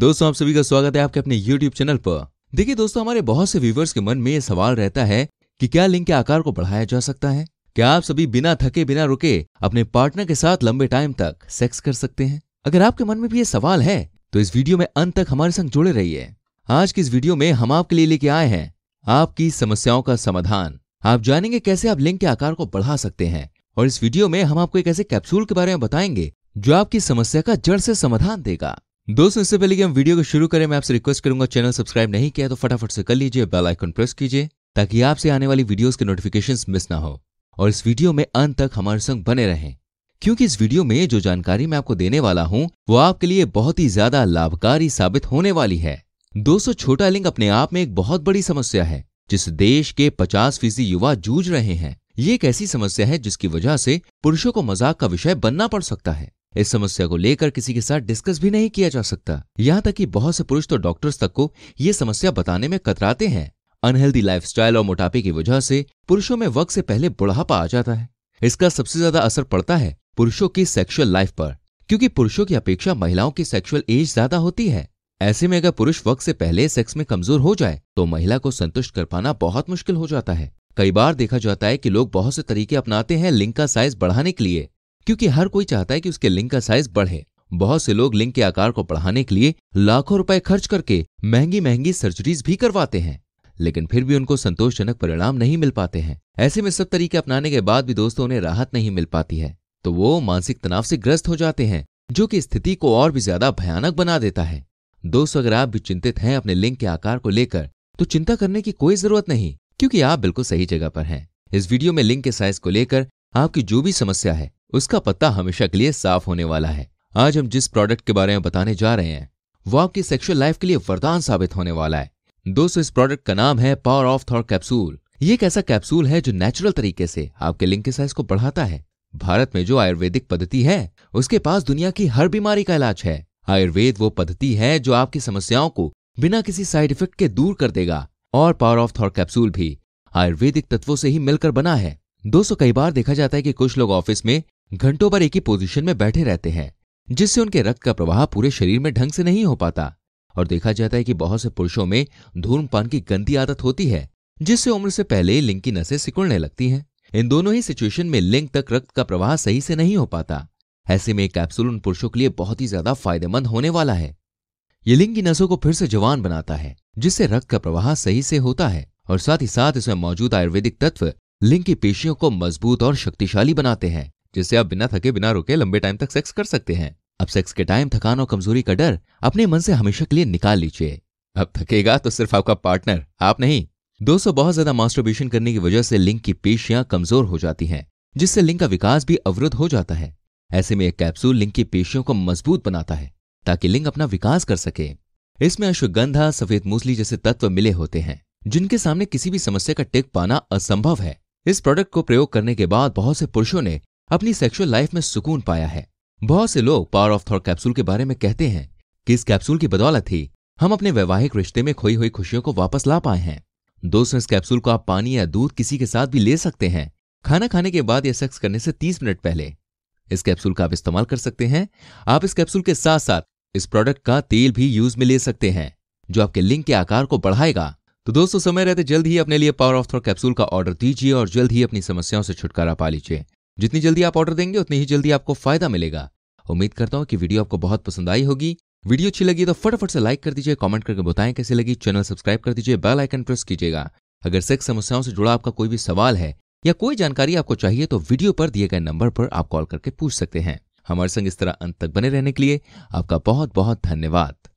दोस्तों आप सभी का स्वागत है आपके अपने YouTube चैनल पर देखिए दोस्तों हमारे बहुत से व्यूवर्स के मन में ये सवाल रहता है कि क्या लिंग के आकार को बढ़ाया जा सकता है क्या आप सभी बिना थके बिना रुके अपने पार्टनर के साथ लंबे टाइम तक सेक्स कर सकते हैं अगर आपके मन में भी ये सवाल है तो इस वीडियो में अंत तक हमारे संग जुड़े रहिए आज की इस वीडियो में हम आपके लिए लेके आए हैं आपकी समस्याओं का समाधान आप जानेंगे कैसे आप लिंग के आकार को बढ़ा सकते हैं और इस वीडियो में हम आपको एक ऐसे कैप्सूल के बारे में बताएंगे जो आपकी समस्या का जड़ से समाधान देगा दोस्तों इससे पहले कि हम वीडियो को शुरू करें मैं आपसे रिक्वेस्ट करूंगा चैनल सब्सक्राइब नहीं किया तो फटाफट से कर लीजिए बेल आइकन प्रेस कीजिए ताकि आपसे आने वाली वीडियोस के नोटिफिकेशन मिस ना हो और इस वीडियो में अंत तक हमारे संग बने रहें क्योंकि इस वीडियो में जो जानकारी मैं आपको देने वाला हूं वो आपके लिए बहुत ही ज्यादा लाभकारी साबित होने वाली है दोस्तों छोटा लिंग अपने आप में एक बहुत बड़ी समस्या है जिस देश के पचास फीसदी युवा जूझ रहे हैं ये एक ऐसी समस्या है जिसकी वजह से पुरुषों को मजाक का विषय बनना पड़ सकता है इस समस्या को लेकर किसी के साथ डिस्कस भी नहीं किया जा सकता यहाँ तक कि बहुत से पुरुष तो डॉक्टर्स तक को ये समस्या बताने में कतराते हैं अनहेल्दी लाइफस्टाइल और मोटापे की वजह से पुरुषों में वक्त से पहले बुढ़ापा आ जाता है इसका सबसे ज्यादा असर पड़ता है पुरुषों की सेक्सुअल लाइफ पर क्योंकि पुरुषों की अपेक्षा महिलाओं की सेक्सुअल एज ज्यादा होती है ऐसे में अगर पुरुष वक्त से पहले सेक्स में कमजोर हो जाए तो महिला को संतुष्ट कर पाना बहुत मुश्किल हो जाता है कई बार देखा जाता है कि लोग बहुत से तरीके अपनाते हैं लिंग का साइज बढ़ाने के लिए क्योंकि हर कोई चाहता है कि उसके लिंग का साइज बढ़े बहुत से लोग लिंग के आकार को बढ़ाने के लिए लाखों रुपए खर्च करके महंगी महंगी सर्जरीज भी करवाते हैं लेकिन फिर भी उनको संतोषजनक परिणाम नहीं मिल पाते हैं ऐसे में सब तरीके अपनाने के बाद भी दोस्तों उन्हें राहत नहीं मिल पाती है तो वो मानसिक तनाव से ग्रस्त हो जाते हैं जो कि स्थिति को और भी ज्यादा भयानक बना देता है दोस्तों अगर आप भी चिंतित हैं अपने लिंग के आकार को लेकर तो चिंता करने की कोई जरूरत नहीं क्योंकि आप बिल्कुल सही जगह पर हैं इस वीडियो में लिंग के साइज को लेकर आपकी जो भी समस्या है उसका पत्ता हमेशा के लिए साफ होने वाला है आज हम जिस प्रोडक्ट के बारे में बताने जा रहे हैं वो आपकी सेक्सुअल लाइफ के लिए वरदान साबित होने वाला है दोस्तों इस प्रोडक्ट का नाम है पावर ऑफ थॉर कैप्सूल ये एक ऐसा कैप्सूल है जो नेचुरल तरीके से आपके लिंग के साइज को बढ़ाता है भारत में जो आयुर्वेदिक पद्धति है उसके पास दुनिया की हर बीमारी का इलाज है आयुर्वेद वो पद्धति है जो आपकी समस्याओं को बिना किसी साइड इफेक्ट के दूर कर देगा और पावर ऑफ थॉर कैप्सूल भी आयुर्वेदिक तत्वों से ही मिलकर बना है दोस्तों कई बार देखा जाता है कि कुछ लोग ऑफिस में घंटों पर एक ही पोजीशन में बैठे रहते हैं जिससे उनके रक्त का प्रवाह पूरे शरीर में ढंग से नहीं हो पाता और देखा जाता है कि बहुत से पुरुषों में धूम्रपान की गंदी आदत होती है जिससे उम्र से पहले लिंग की नसें सिकुड़ने लगती हैं इन दोनों ही सिचुएशन में लिंग तक रक्त का प्रवाह सही से नहीं हो पाता ऐसे में एक कैप्सूल उन पुरुषों के लिए बहुत ही ज्यादा फायदेमंद होने वाला है ये लिंग की नसों को फिर से जवान बनाता है जिससे रक्त का प्रवाह सही से होता है और साथ ही साथ इसमें मौजूद आयुर्वेदिक तत्व लिंग की पेशियों को मजबूत और शक्तिशाली बनाते हैं जिससे आप बिना थके बिना रुके लंबे टाइम तक सेक्स कर सकते हैं अब सेक्स के टाइम थकान और कमजोरी का डर अपने मन से हमेशा के लिए निकाल लीजिए अब थकेगा तो सिर्फ आपका पार्टनर आप नहीं दोस्तों बहुत ज्यादा मास्टरबेशन करने की वजह से लिंग की पेशियां कमजोर हो जाती हैं जिससे लिंग का विकास भी अवरुद्ध हो जाता है ऐसे में एक कैप्सूल लिंग की पेशियों को मजबूत बनाता है ताकि लिंग अपना विकास कर सके इसमें अश्वगंधा सफेद मूसली जैसे तत्व मिले होते हैं जिनके सामने किसी भी समस्या का टिक पाना असंभव है इस प्रोडक्ट को प्रयोग करने के बाद बहुत से पुरुषों ने अपनी सेक्सुअल लाइफ में सुकून पाया है बहुत से लोग पावर ऑफ थॉट कैप्सूल के बारे में कहते हैं कि इस कैप्सूल की बदौलत ही हम अपने वैवाहिक रिश्ते में खोई हुई खुशियों को वापस ला पाए हैं दोस्तों इस कैप्सूल को आप पानी या दूध किसी के साथ भी ले सकते हैं खाना खाने के बाद या सेक्स करने से तीस मिनट पहले इस कैप्सूल का आप इस्तेमाल कर सकते हैं आप इस कैप्सूल के साथ साथ इस प्रोडक्ट का तेल भी यूज में ले सकते हैं जो आपके लिंग के आकार को बढ़ाएगा तो दोस्तों समय रहते जल्द ही अपने लिए पावर ऑफ थ्रो कैप्सूल का ऑर्डर दीजिए और जल्द ही अपनी समस्याओं से छुटकारा पा लीजिए जितनी जल्दी आप ऑर्डर देंगे उतनी ही जल्दी आपको फायदा मिलेगा उम्मीद करता हूँ कि वीडियो आपको बहुत पसंद आई होगी वीडियो अच्छी लगी तो फटाफट से लाइक कर दीजिए कमेंट करके बताएं कैसे लगी चैनल सब्सक्राइब कर दीजिए बेल आइकन प्रेस कीजिएगा अगर सेक्स समस्याओं से जुड़ा आपका कोई भी सवाल है या कोई जानकारी आपको चाहिए तो वीडियो पर दिए गए नंबर पर आप कॉल करके पूछ सकते हैं हमारे संग इस तरह अंत तक बने रहने के लिए आपका बहुत बहुत धन्यवाद